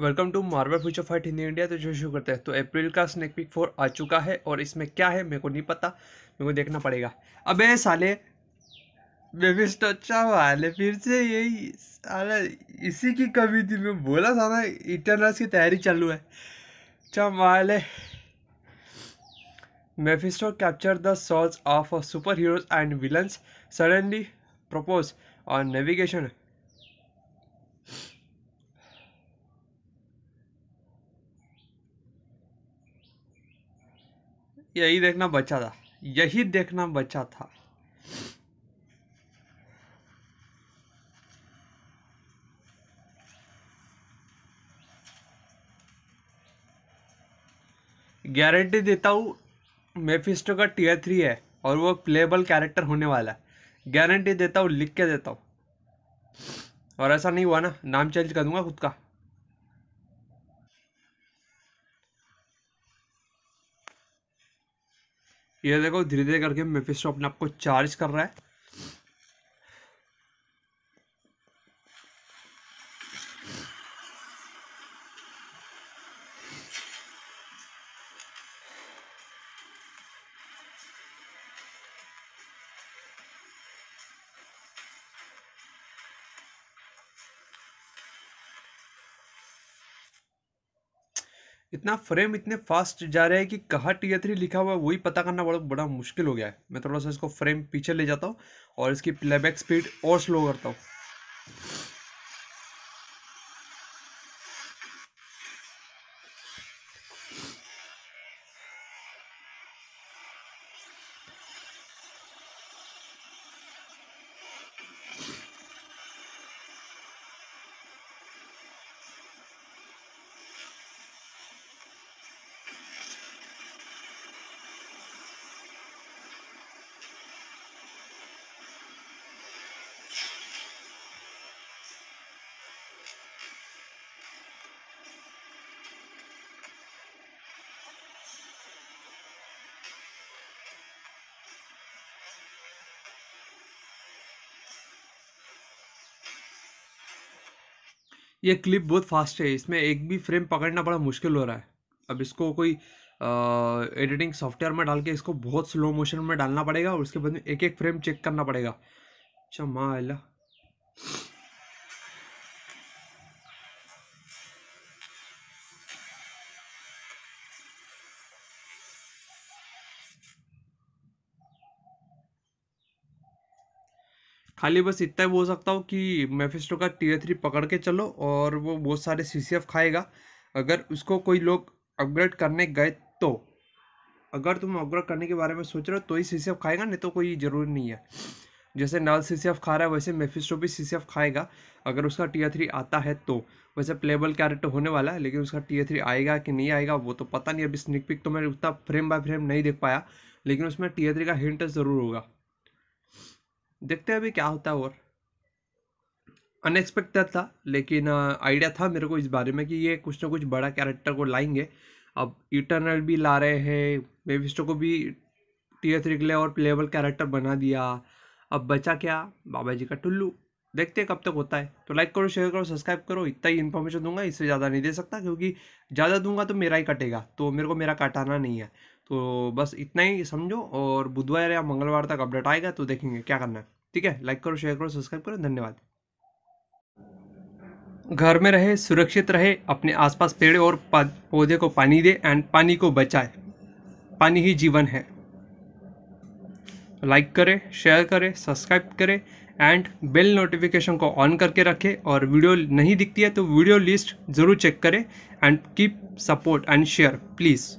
welcome to Marvel future fight Hindi India तो जो शुरू करते हैं तो अप्रैल का स्नैक पिक फोर आ चुका है और इसमें क्या है मेरे को नहीं पता मेरे को देखना पड़ेगा अबे साले बेबी स्टोचा वाले फिर से यही साला इसी की कमी थी मैं बोला था ना इंटरनल्स की तैयारी चालू है चमाले Mephisto capture the souls of super heroes and villains suddenly propose on navigation यही देखना बचा था यही देखना बचा था गारंटी देता हूँ मेफिस्टो का टीयर थ्री है और वो प्लेबल कैरेक्टर होने वाला है गारंटी देता हूँ लिख के देता हूँ और ऐसा नहीं हुआ ना नाम चेंज कर दूंगा खुद का ये देखो धीरे धीरे करके मेफिस्टो अपने आप को चार्ज कर रहा है इतना फ्रेम इतने फास्ट जा रहा है कि कहाँ टी थ्री लिखा हुआ है वही पता करना बड़ा बड़ा मुश्किल हो गया है मैं थोड़ा सा इसको फ्रेम पीछे ले जाता हूँ और इसकी प्लेबैक स्पीड और स्लो करता हूँ ये क्लिप बहुत फास्ट है इसमें एक भी फ्रेम पकड़ना बड़ा मुश्किल हो रहा है अब इसको कोई एडिटिंग सॉफ्टवेयर में डाल के इसको बहुत स्लो मोशन में डालना पड़ेगा और उसके बाद में एक एक फ्रेम चेक करना पड़ेगा अच्छा माँ अल्लाह खाली बस इतना ही बोल सकता हूँ कि मेफिस्टो का टीयर थ्री पकड़ के चलो और वो बहुत सारे सी सी एफ खाएगा अगर उसको कोई लोग अपग्रेड करने गए तो अगर तुम अपग्रेड करने के बारे में सोच रहे हो तो ही सी सी एफ खाएगा नहीं तो कोई ज़रूरी नहीं है जैसे नाल सी सी एफ खा रहा है वैसे मेफिस्टो भी सी सी एफ खाएगा अगर उसका टीयर थ्री आता है तो वैसे प्लेबल कैरेक्टर होने वाला है लेकिन उसका टीयर थ्री आएगा कि नहीं आएगा वो तो पता नहीं अभी स्निक पिक तो मैं उतना फ्रेम बाय फ्रेम नहीं देख पाया लेकिन उसमें टीयर थ्री का हिंट ज़रूर होगा देखते हैं अभी क्या होता है और अनएक्सपेक्टेड था लेकिन आइडिया था मेरे को इस बारे में कि ये कुछ ना कुछ बड़ा कैरेक्टर को लाएंगे अब इटरनल भी ला रहे हैं मेविस्टो को भी टीयर थ्री के लिए और प्लेबल कैरेक्टर बना दिया अब बचा क्या बाबा जी का टुल्लू देखते हैं कब तक होता है तो लाइक करो शेयर करो सब्सक्राइब करो इतना ही इन्फॉर्मेशन दूंगा इससे ज़्यादा नहीं दे सकता क्योंकि ज़्यादा दूंगा तो मेरा ही कटेगा तो मेरे को मेरा काटाना नहीं है तो बस इतना ही समझो और बुधवार या मंगलवार तक अपडेट आएगा तो देखेंगे क्या करना है ठीक है लाइक करो शेयर करो सब्सक्राइब करो धन्यवाद घर में रहे सुरक्षित रहे अपने आसपास पेड़ और पौधे को पानी दे एंड पानी को बचाए पानी ही जीवन है लाइक करें शेयर करें सब्सक्राइब करें एंड बेल नोटिफिकेशन को ऑन करके रखें और वीडियो नहीं दिखती है तो वीडियो लिस्ट ज़रूर चेक करें and keep support and share please